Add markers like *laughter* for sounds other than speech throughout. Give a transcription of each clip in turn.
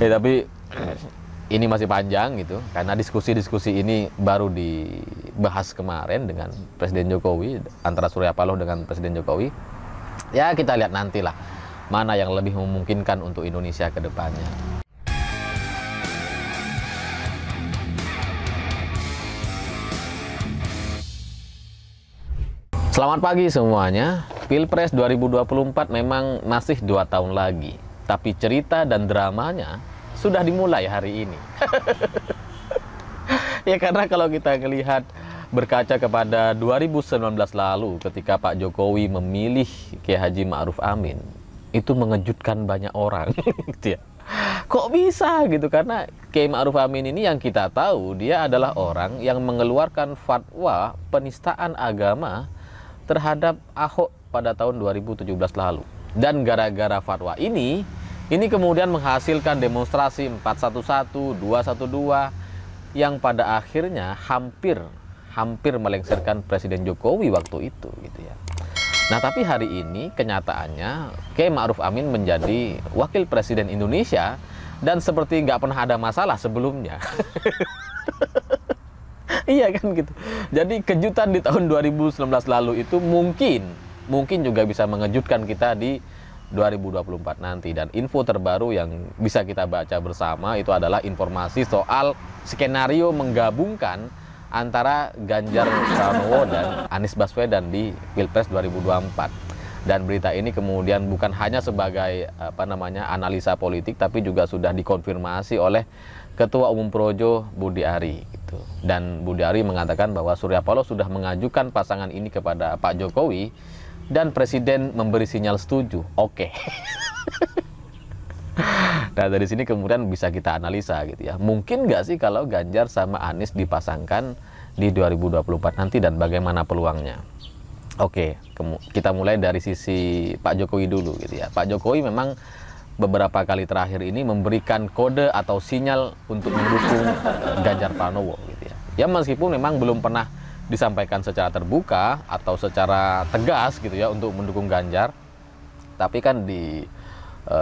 Eh tapi ini masih panjang gitu karena diskusi-diskusi ini baru dibahas kemarin dengan Presiden Jokowi antara Surya Paloh dengan Presiden Jokowi. Ya kita lihat nantilah mana yang lebih memungkinkan untuk Indonesia ke depannya. Selamat pagi semuanya. Pilpres 2024 memang masih dua tahun lagi, tapi cerita dan dramanya sudah dimulai hari ini. *laughs* ya karena kalau kita melihat berkaca kepada 2019 lalu ketika Pak Jokowi memilih Kiai Haji Ma'ruf Amin itu mengejutkan banyak orang *laughs* gitu ya. Kok bisa gitu karena Kiai Ma'ruf Amin ini yang kita tahu dia adalah orang yang mengeluarkan fatwa penistaan agama terhadap Ahok pada tahun 2017 lalu. Dan gara-gara fatwa ini ini kemudian menghasilkan demonstrasi 411, 212 yang pada akhirnya hampir hampir melengsarkan Presiden Jokowi waktu itu gitu ya. Nah, tapi hari ini kenyataannya Kiai Ma'ruf Amin menjadi wakil presiden Indonesia dan seperti nggak pernah ada masalah sebelumnya. *laughs* iya kan gitu. Jadi kejutan di tahun 2019 lalu itu mungkin mungkin juga bisa mengejutkan kita di 2024 nanti dan info terbaru yang bisa kita baca bersama itu adalah informasi soal skenario menggabungkan antara Ganjar Pranowo dan Anies Baswedan di Pilpres 2024. Dan berita ini kemudian bukan hanya sebagai apa namanya analisa politik tapi juga sudah dikonfirmasi oleh Ketua Umum Projo Budi Ari gitu. Dan Budi Ari mengatakan bahwa Surya Paloh sudah mengajukan pasangan ini kepada Pak Jokowi dan presiden memberi sinyal setuju. Oke. Okay. nah dari sini kemudian bisa kita analisa gitu ya. Mungkin nggak sih kalau Ganjar sama Anies dipasangkan di 2024 nanti dan bagaimana peluangnya? Oke, kita mulai dari sisi Pak Jokowi dulu gitu ya. Pak Jokowi memang beberapa kali terakhir ini memberikan kode atau sinyal untuk mendukung Ganjar Pranowo gitu ya. Ya meskipun memang belum pernah disampaikan secara terbuka atau secara tegas gitu ya untuk mendukung Ganjar. Tapi kan di e,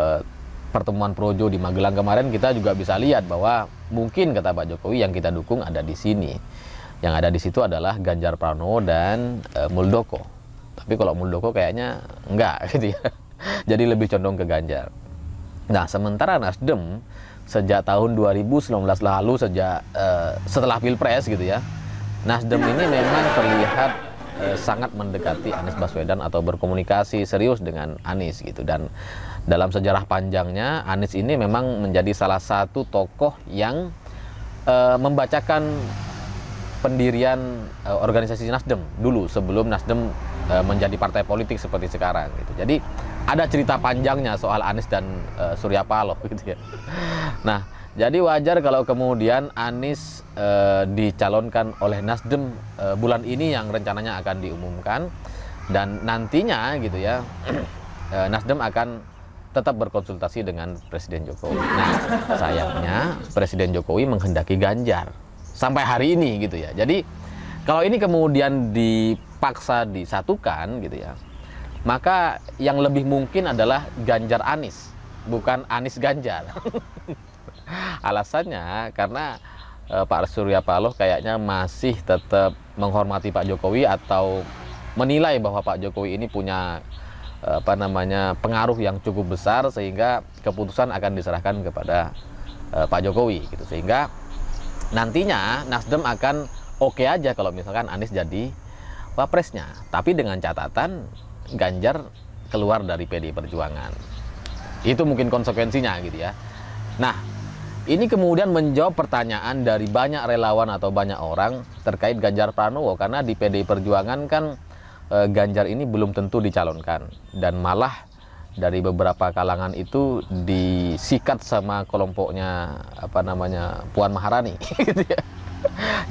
pertemuan Projo di Magelang kemarin kita juga bisa lihat bahwa mungkin kata Pak Jokowi yang kita dukung ada di sini. Yang ada di situ adalah Ganjar Pranowo dan e, Muldoko. Tapi kalau Muldoko kayaknya enggak *laughs* gitu ya. Jadi lebih condong ke Ganjar. Nah, sementara Nasdem sejak tahun 2019 lalu sejak e, setelah Pilpres gitu ya Nasdem ini memang terlihat eh, sangat mendekati Anies Baswedan atau berkomunikasi serius dengan Anies gitu dan dalam sejarah panjangnya Anies ini memang menjadi salah satu tokoh yang eh, membacakan pendirian eh, organisasi Nasdem dulu sebelum Nasdem eh, menjadi partai politik seperti sekarang gitu. Jadi ada cerita panjangnya soal Anies dan uh, Surya Paloh *laughs* gitu ya. Nah, jadi wajar kalau kemudian Anies uh, eh, dicalonkan oleh Nasdem uh, bulan ini yang rencananya akan diumumkan dan nantinya gitu ya uh, *clears throat* Nasdem akan tetap berkonsultasi dengan Presiden Jokowi. Nah, sayangnya Presiden Jokowi menghendaki Ganjar sampai hari ini gitu ya. Jadi kalau ini kemudian dipaksa disatukan gitu ya, maka yang lebih mungkin adalah Ganjar Anis, bukan Anis Ganjar. *laughs* Alasannya karena eh, Pak Surya Paloh kayaknya masih tetap menghormati Pak Jokowi atau menilai bahwa Pak Jokowi ini punya eh, apa namanya pengaruh yang cukup besar sehingga keputusan akan diserahkan kepada eh, Pak Jokowi gitu sehingga nantinya Nasdem akan oke okay aja kalau misalkan Anies jadi wapresnya tapi dengan catatan Ganjar keluar dari PD Perjuangan. Itu mungkin konsekuensinya gitu ya. Nah, ini kemudian menjawab pertanyaan dari banyak relawan atau banyak orang terkait Ganjar Pranowo karena di PD Perjuangan kan e, Ganjar ini belum tentu dicalonkan dan malah dari beberapa kalangan itu disikat sama kelompoknya apa namanya Puan Maharani *laughs* gitu ya.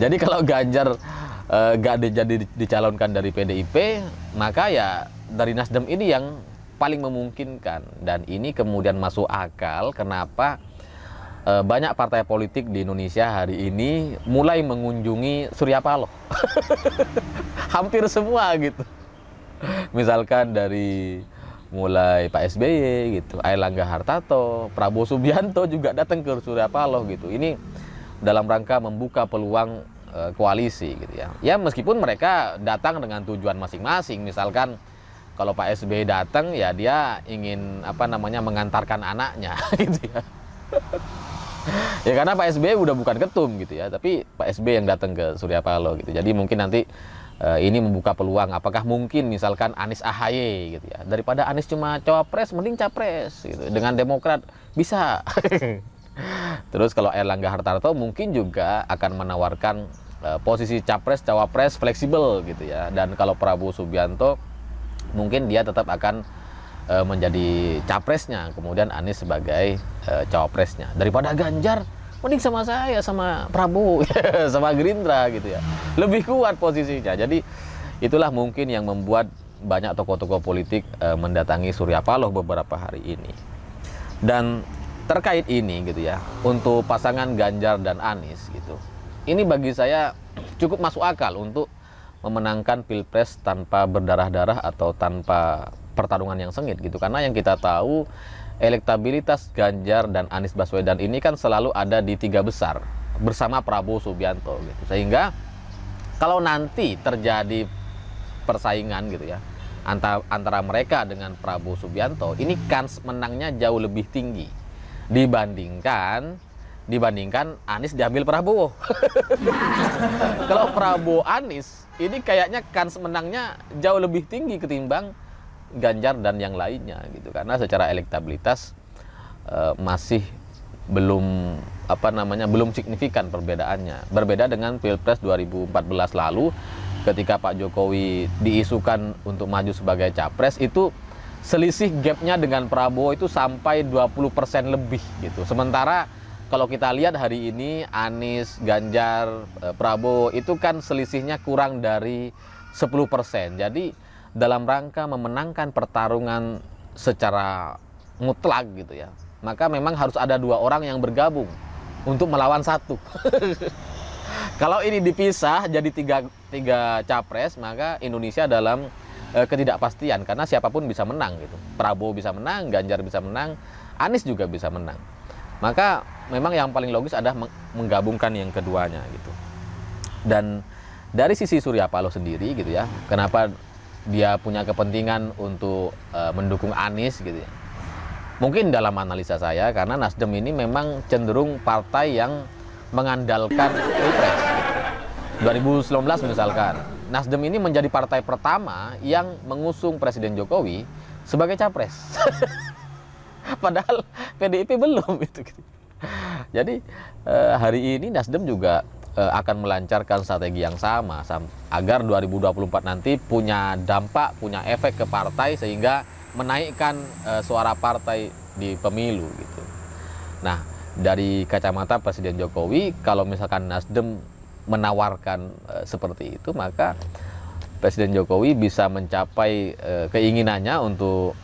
Jadi kalau Ganjar eh, gak jadi dicalonkan dari PDIP, maka ya dari Nasdem ini yang paling memungkinkan dan ini kemudian masuk akal kenapa e, banyak partai politik di Indonesia hari ini mulai mengunjungi Surya Paloh. *laughs* Hampir semua gitu. Misalkan dari mulai Pak SBY gitu, Airlangga Hartarto, Prabowo Subianto juga datang ke Surya Paloh gitu. Ini dalam rangka membuka peluang e, koalisi gitu ya. Ya meskipun mereka datang dengan tujuan masing-masing, misalkan kalau Pak SBY datang ya dia ingin apa namanya mengantarkan anaknya *laughs* gitu ya. ya karena Pak SBY udah bukan ketum gitu ya, tapi Pak SBY yang datang ke Surya Paloh gitu. Jadi mungkin nanti uh, ini membuka peluang apakah mungkin misalkan Anies AHY gitu ya. Daripada Anies cuma cawapres mending capres gitu. Dengan Demokrat bisa. *laughs* Terus kalau Erlangga Hartarto mungkin juga akan menawarkan uh, posisi capres cawapres fleksibel gitu ya. Dan kalau Prabowo Subianto mungkin dia tetap akan e, menjadi capresnya, kemudian Anies sebagai e, cawapresnya. Daripada Ganjar, mending sama saya, sama Prabowo, *laughs* sama Gerindra gitu ya. Lebih kuat posisinya. Jadi itulah mungkin yang membuat banyak tokoh-tokoh politik e, mendatangi Surya Paloh beberapa hari ini. Dan terkait ini gitu ya, untuk pasangan Ganjar dan Anies gitu. Ini bagi saya cukup masuk akal untuk memenangkan pilpres tanpa berdarah-darah atau tanpa pertarungan yang sengit gitu karena yang kita tahu elektabilitas Ganjar dan Anies Baswedan ini kan selalu ada di tiga besar bersama Prabowo Subianto gitu sehingga kalau nanti terjadi persaingan gitu ya antara antara mereka dengan Prabowo Subianto ini kans menangnya jauh lebih tinggi dibandingkan dibandingkan Anies diambil Prabowo. *laughs* Kalau Prabowo Anies ini kayaknya kans menangnya jauh lebih tinggi ketimbang Ganjar dan yang lainnya gitu karena secara elektabilitas e, masih belum apa namanya belum signifikan perbedaannya. Berbeda dengan Pilpres 2014 lalu ketika Pak Jokowi diisukan untuk maju sebagai capres itu selisih gapnya dengan Prabowo itu sampai 20% lebih gitu. Sementara kalau kita lihat hari ini Anies, Ganjar, eh, Prabowo itu kan selisihnya kurang dari 10%. Jadi dalam rangka memenangkan pertarungan secara mutlak gitu ya. Maka memang harus ada dua orang yang bergabung untuk melawan satu. *laughs* kalau ini dipisah jadi tiga, tiga capres, maka Indonesia dalam eh, ketidakpastian karena siapapun bisa menang gitu. Prabowo bisa menang, Ganjar bisa menang, Anies juga bisa menang maka memang yang paling logis adalah menggabungkan yang keduanya gitu dan dari sisi Surya Paloh sendiri gitu ya kenapa dia punya kepentingan untuk e, mendukung Anies gitu ya mungkin dalam analisa saya karena Nasdem ini memang cenderung partai yang mengandalkan pilpres 2019 misalkan Nasdem ini menjadi partai pertama yang mengusung Presiden Jokowi sebagai capres *laughs* *laughs* padahal PDIP belum *laughs* itu. Jadi eh, hari ini Nasdem juga eh, akan melancarkan strategi yang sama agar 2024 nanti punya dampak, punya efek ke partai sehingga menaikkan eh, suara partai di pemilu gitu. Nah, dari kacamata Presiden Jokowi kalau misalkan Nasdem menawarkan seperti itu maka Presiden Jokowi bisa mencapai keinginannya untuk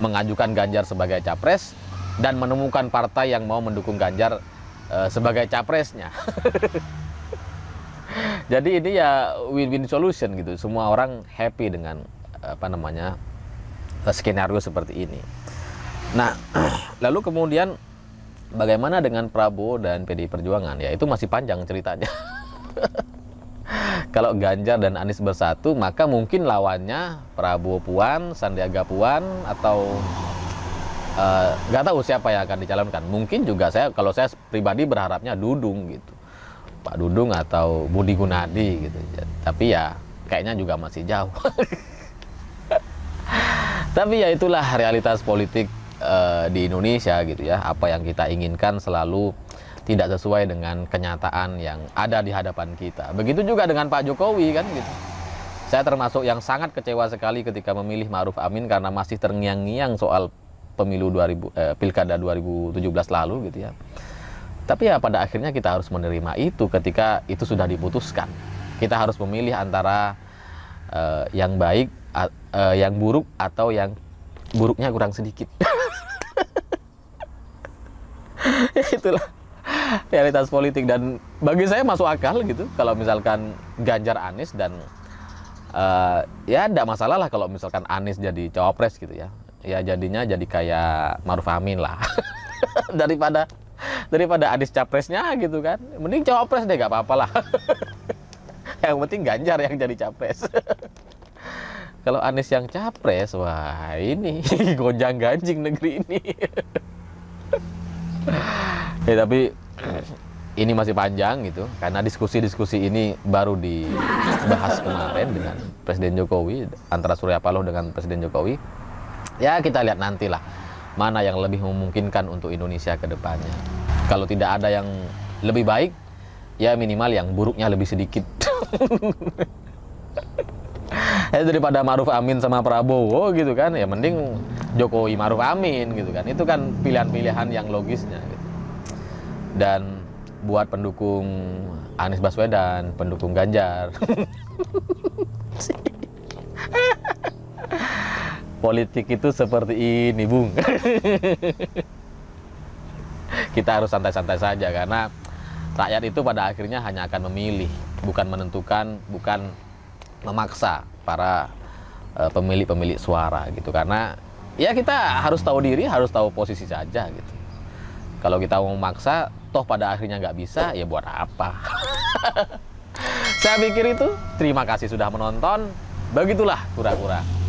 mengajukan Ganjar sebagai capres dan menemukan partai yang mau mendukung Ganjar e, sebagai capresnya. *laughs* Jadi ini ya win-win solution gitu. Semua orang happy dengan apa namanya eh, skenario seperti ini. Nah, *clears throat* lalu kemudian bagaimana dengan Prabowo dan PDI Perjuangan? Ya itu masih panjang ceritanya. *laughs* kalau Ganjar dan Anies bersatu maka mungkin lawannya Prabowo Puan, Sandiaga Puan atau eh, nggak uh, tahu siapa yang akan dicalonkan. Mungkin juga saya kalau saya pribadi berharapnya Dudung gitu. Pak Dudung atau Budi Gunadi gitu. Ya, tapi ya kayaknya juga masih jauh. *laughs* Tapi ya itulah realitas politik uh, di Indonesia gitu ya. Apa yang kita inginkan selalu tidak sesuai dengan kenyataan yang ada di hadapan kita. Begitu juga dengan Pak Jokowi kan gitu. Saya termasuk yang sangat kecewa sekali ketika memilih Ma'ruf Amin karena masih terngiang-ngiang soal pemilu 2000 eh, pilkada 2017 lalu gitu ya. Tapi ya pada akhirnya kita harus menerima itu ketika itu sudah diputuskan. Kita harus memilih antara eh, yang baik, eh, yang buruk atau yang buruknya kurang sedikit. *laughs* Ya, itulah realitas politik dan bagi saya masuk akal gitu kalau misalkan Ganjar Anies dan uh, ya tidak masalah lah kalau misalkan Anies jadi cawapres gitu ya ya jadinya jadi kayak Maruf Amin lah *laughs* daripada daripada Anies capresnya gitu kan mending cawapres deh gak apa-apa lah *laughs* yang penting Ganjar yang jadi capres *laughs* kalau Anies yang capres, wah ini gonjang ganjing negeri ini. ya tapi Eh, ini masih panjang gitu karena diskusi-diskusi ini baru dibahas kemarin dengan Presiden Jokowi antara Surya Paloh dengan Presiden Jokowi ya kita lihat nantilah mana yang lebih memungkinkan untuk Indonesia ke depannya kalau tidak ada yang lebih baik ya minimal yang buruknya lebih sedikit *laughs* ya daripada Maruf Amin sama Prabowo gitu kan ya mending Jokowi Maruf Amin gitu kan itu kan pilihan-pilihan yang logisnya gitu dan buat pendukung Anies Baswedan, pendukung Ganjar. *laughs* Politik itu seperti ini, Bung. Kita harus santai-santai saja karena rakyat itu pada akhirnya hanya akan memilih, bukan menentukan, bukan memaksa para eh, pemilik-pemilik suara gitu karena ya kita harus tahu diri, harus tahu posisi saja gitu. Kalau kita mau maksa, toh pada akhirnya nggak bisa, ya buat apa? *laughs* Saya pikir itu. Terima kasih sudah menonton. Begitulah kura-kura.